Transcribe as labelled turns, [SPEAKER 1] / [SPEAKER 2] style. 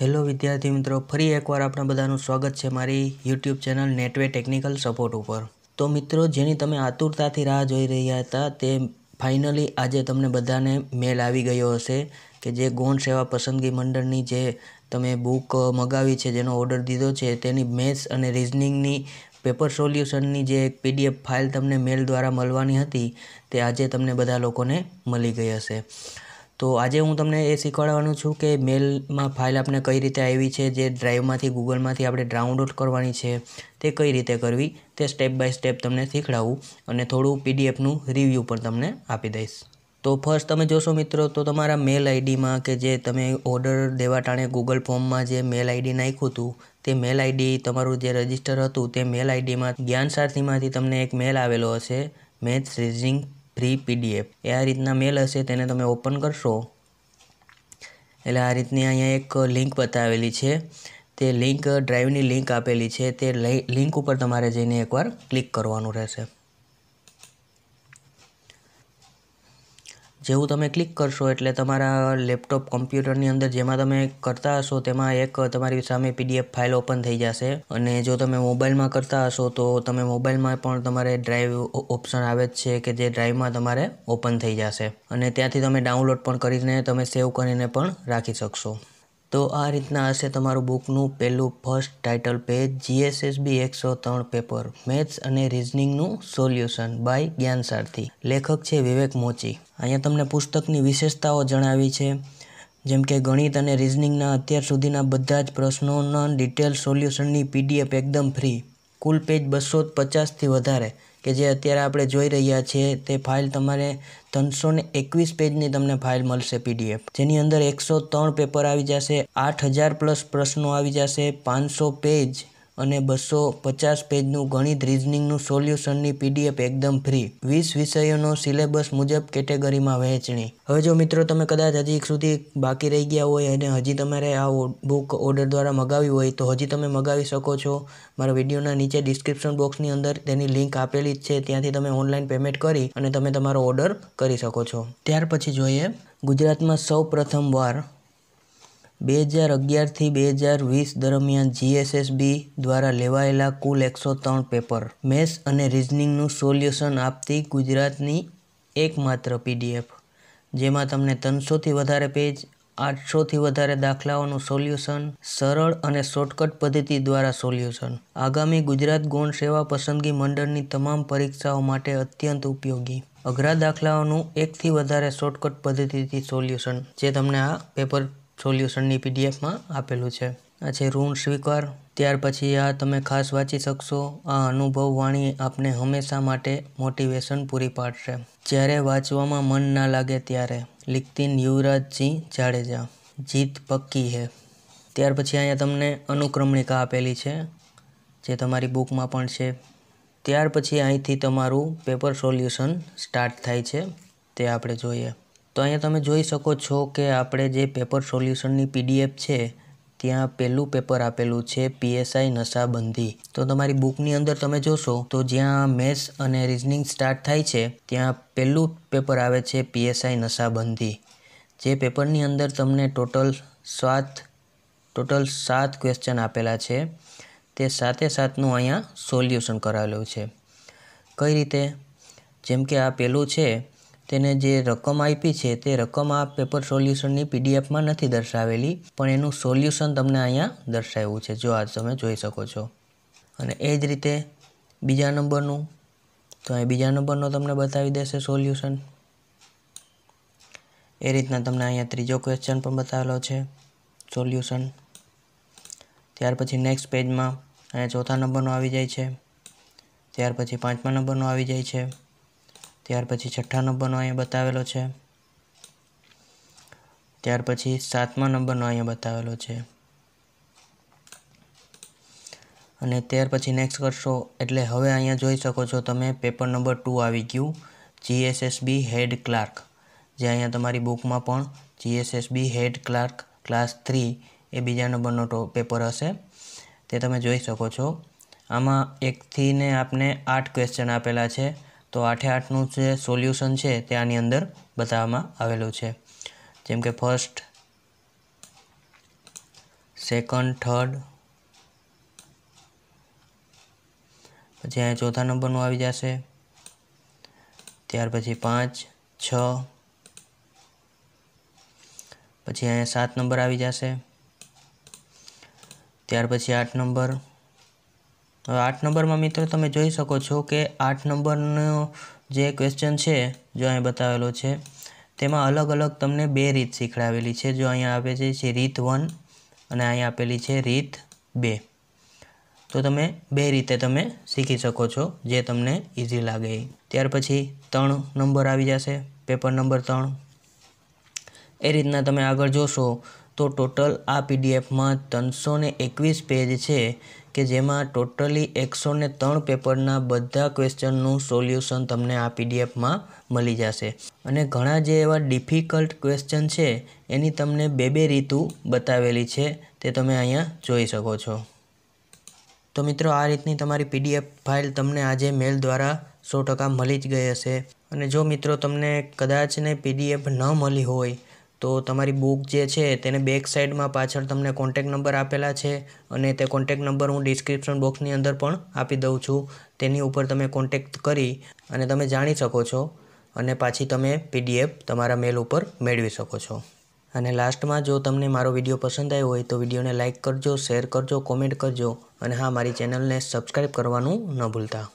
[SPEAKER 1] hello વિદ્યાર્થી મિત્રો ફરી એકવાર આપણા બધાનું સ્વાગત છે મારી YouTube channel Netway technical support ઉપર તો મિત્રો જેની તમે આતુરતાથી રાહ જોઈ રહ્યા હતા તે ફાઇનલી આજે તમને બધાને મેલ આવી ગયો હશે કે જે ગૌણ સેવા પસંદગી મંડળની જે તમે બુક મગાવી છે જેનો ઓર્ડર દીધો છે તેની મેથ્સ અને રિઝનિંગની પેપર સોલ્યુશનની જે એક પીડીએફ ફાઇલ તમને મેલ દ્વારા મળવાની હતી તે આજે તમને બધા લોકોને મળી ગઈ હશે તો આજે હું તમને એ શીખવાડવાનું છું કે મેલમાં ફાઇલ આપણે કઈ રીતે આવી છે જે ડ્રાઈવમાંથી ગૂગલમાંથી આપણે ડાઉનલોડ કરવાની છે તે કઈ રીતે કરવી તે સ્ટેપ બાય સ્ટેપ તમને શીખડાવું અને થોડું પીડીએફનું રિવ્યૂ પણ તમને આપી દઈશ તો ફર્સ્ટ તમે જોશો મિત્રો તો તમારા મેલ આઈડીમાં કે જે તમે ઓર્ડર દેવા ટાણે ગૂગલ ફોર્મમાં જે મેલ આઈડી નાખ્યું હતું તે મેલ આઈડી તમારું જે રજિસ્ટર હતું તે મેલ આઈડીમાં જ્ઞાન સારથીમાંથી તમને એક મેલ આવેલો હશે મેથ્સ રીઝનિંગ ફ્રી પીડીએફ એ આ રીતના મેલ હશે તેને તમે ઓપન કરશો એટલે આ રીતની અહીંયા એક લિંક બતાવેલી છે તે લિંક ડ્રાઈવની લિંક આપેલી છે તે લિંક ઉપર તમારે જઈને એકવાર ક્લિક કરવાનું રહેશે જેવું તમે ક્લિક કરશો એટલે તમારા લેપટોપ કમ્પ્યુટરની અંદર જેમાં તમે કરતા હશો તેમાં એક તમારી સામે પીડીએફ ફાઇલ ઓપન થઈ જશે અને જો તમે મોબાઈલમાં કરતા હશો તો તમે મોબાઈલમાં પણ તમારે ડ્રાઈવ ઓપ્શન આવે જ છે કે જે ડ્રાઈવમાં તમારે ઓપન થઈ જશે અને ત્યાંથી તમે ડાઉનલોડ પણ કરીને તમે સેવ કરીને પણ રાખી શકશો તો આ રીતના હશે તમારું બુકનું પહેલું ફર્સ્ટ ટાઇટલ પેજ જીએસએસબી એકસો ત્રણ પેપર મેથ્સ અને રિઝનિંગનું સોલ્યુશન બાય જ્ઞાન સારથી લેખક છે વિવેક મોચી અહીંયા તમને પુસ્તકની વિશેષતાઓ જણાવી છે જેમ કે ગણિત અને રિઝનિંગના અત્યાર સુધીના બધા જ પ્રશ્નોના ડિટેલ સોલ્યુશનની પીડીએફ એકદમ ફ્રી કુલ પેજ બસો પચાસથી વધારે કે જે અત્યારે આપણે જોઈ રહ્યા છીએ તે ફાઇલ તમારે ત્રણસો ને એકવીસ પેજની તમને ફાઇલ મળશે પીડીએફ જેની અંદર એકસો ત્રણ પેપર આવી જશે આઠ હજાર પ્લસ પ્રશ્નો આવી જશે પાંચસો પેજ અને બસો પચાસ પેજનું ગણિત રિઝનિંગનું સોલ્યુશનની પીડીએફ એકદમ ફ્રી વીસ વિષયોનો સિલેબસ મુજબ કેટેગરીમાં વહેંચણી હવે જો મિત્રો તમે કદાચ હજી સુધી બાકી રહી ગયા હોય અને હજી તમારે આ બુક ઓર્ડર દ્વારા મગાવી હોય તો હજી તમે મગાવી શકો છો મારા વિડીયોના નીચે ડિસ્ક્રિપ્શન બોક્સની અંદર તેની લિંક આપેલી જ છે ત્યાંથી તમે ઓનલાઈન પેમેન્ટ કરી અને તમે તમારો ઓર્ડર કરી શકો છો ત્યાર પછી જોઈએ ગુજરાતમાં સૌ પ્રથમવાર બે હજાર અગિયારથી બે હજાર વીસ દરમિયાન જીએસએસબી દ્વારા લેવાયેલા કુલ એકસો ત્રણ પેપર મેથ્સ અને રિઝનિંગનું સોલ્યુશન આપતી ગુજરાતની એકમાત્ર પીડીએફ જેમાં તમને ત્રણસોથી વધારે પેજ આઠસોથી વધારે દાખલાઓનું સોલ્યુશન સરળ અને શોર્ટકટ પદ્ધતિ દ્વારા સોલ્યુશન આગામી ગુજરાત ગૌણ સેવા પસંદગી મંડળની તમામ પરીક્ષાઓ માટે અત્યંત ઉપયોગી અઘરા દાખલાઓનું એકથી વધારે શોર્ટકટ પદ્ધતિથી સોલ્યુશન જે તમને આ પેપર સોલ્યુશનની પીડીએફમાં આપેલું છે આ છે ઋણ સ્વીકાર ત્યાર પછી આ તમે ખાસ વાંચી શકશો આ અનુભવ વાણી આપને હંમેશા માટે મોટિવેશન પૂરી પાડશે જ્યારે વાંચવામાં મન ના લાગે ત્યારે લિખતીન યુવરાજસિંહ જાડેજા જીત પક્કી હે ત્યાર પછી અહીંયા તમને અનુક્રમણિકા આપેલી છે જે તમારી બુકમાં પણ છે ત્યાર પછી અહીંથી તમારું પેપર સોલ્યુશન સ્ટાર્ટ થાય છે તે આપણે જોઈએ તો અહીંયા તમે જોઈ શકો છો કે આપણે જે પેપર સોલ્યુશનની પીડીએફ છે ત્યાં પહેલું પેપર આપેલું છે પીએસઆઈ નશાબંધી તો તમારી બુકની અંદર તમે જોશો તો જ્યાં મેથ્સ અને રિઝનિંગ સ્ટાર્ટ થાય છે ત્યાં પહેલું પેપર આવે છે પીએસઆઈ નશાબંધી જે પેપરની અંદર તમને ટોટલ સાત ટોટલ સાત ક્વેશ્ચન આપેલા છે તે સાતે સાતનું અહીંયા સોલ્યુશન કરાવેલું છે કઈ રીતે જેમ કે આ પહેલું છે તેને જે રકમ આપી છે તે રકમ આ પેપર સોલ્યુશનની પીડીએફમાં નથી દર્શાવેલી પણ એનું સોલ્યુશન તમને અહીંયા દર્શાવ્યું છે જો આ તમે જોઈ શકો છો અને એ જ રીતે બીજા નંબરનું તો અહીં બીજા નંબરનો તમને બતાવી દેશે સોલ્યુશન એ રીતના તમને અહીંયા ત્રીજો ક્વેશ્ચન પણ બતાવેલો છે સોલ્યુશન ત્યાર પછી નેક્સ્ટ પેજમાં અહીંયા ચોથા નંબરનો આવી જાય છે ત્યાર પછી પાંચમા નંબરનો આવી જાય છે ત્યાર પછી છઠ્ઠા નંબરનો અહીંયા બતાવેલો છે ત્યાર પછી સાતમા નંબરનો અહીંયા બતાવેલો છે અને ત્યાર પછી નેક્સ્ટ કરશો એટલે હવે અહીંયા જોઈ શકો છો તમે પેપર નંબર ટુ આવી ગયું જીએસએસબી હેડ ક્લાર્ક જે અહીંયા તમારી બુકમાં પણ GSSB head clerk class three એ બીજા નંબરનો પેપર હશે તે તમે જોઈ શકો છો આમાં એકથીને આપને આઠ ક્વેશ્ચન આપેલા છે તો આઠે આઠનું જે સોલ્યુશન છે તે આની અંદર બતાવવામાં આવેલું છે જેમ કે ફર્સ્ટ સેકન્ડ થર્ડ પછી અહીંયા ચોથા નંબરનું આવી જશે ત્યાર પછી પાંચ છ પછી અહીંયા સાત નંબર આવી જશે ત્યાર પછી આઠ નંબર આઠ નંબરમાં મિત્રો તમે જોઈ શકો છો કે આઠ નંબરનો જે ક્વેશ્ચન છે જો અહીં બતાવેલો છે તેમાં અલગ અલગ તમને બે રીત શીખડાવેલી છે જો અહીંયા આપે છે રીત વન અને અહીંયા આપેલી છે રીત બે તો તમે બે રીતે તમે શીખી શકો છો જે તમને ઇઝી લાગે ત્યાર પછી ત્રણ નંબર આવી જશે પેપર નંબર ત્રણ એ રીતના તમે આગળ જોશો તો ટોટલ આ પીડીએફમાં ત્રણસો એકવીસ પેજ છે કે જેમાં ટોટલી એકસો ને ત્રણ પેપરના બધા ક્વેશ્ચનનું સોલ્યુશન તમને આ પીડીએફમાં મળી જશે અને ઘણા જે એવા ડિફિકલ્ટ ક્વેશ્ચન છે એની તમને બે બે રીતું બતાવેલી છે તે તમે અહીંયા જોઈ શકો છો તો મિત્રો આ રીતની તમારી પીડીએફ ફાઇલ તમને આજે મેલ દ્વારા સો ટકા મળી જ ગઈ હશે અને જો મિત્રો તમને કદાચને પીડીએફ ન મળી હોય તો તમારી બુક જે છે તેને બેક સાઈડમાં પાછળ તમને કોન્ટેક નંબર આપેલા છે અને તે કોન્ટેક નંબર હું ડિસ્ક્રિપ્શન બોક્સની અંદર પણ આપી દઉં છું તેની ઉપર તમે કોન્ટેક્ટ કરી અને તમે જાણી શકો છો અને પાછી તમે પીડીએફ તમારા મેલ ઉપર મેળવી શકો છો અને લાસ્ટમાં જો તમને મારો વિડીયો પસંદ આવ્યો હોય તો વિડીયોને લાઇક કરજો શેર કરજો કોમેન્ટ કરજો અને હા મારી ચેનલને સબસ્ક્રાઈબ કરવાનું ન ભૂલતા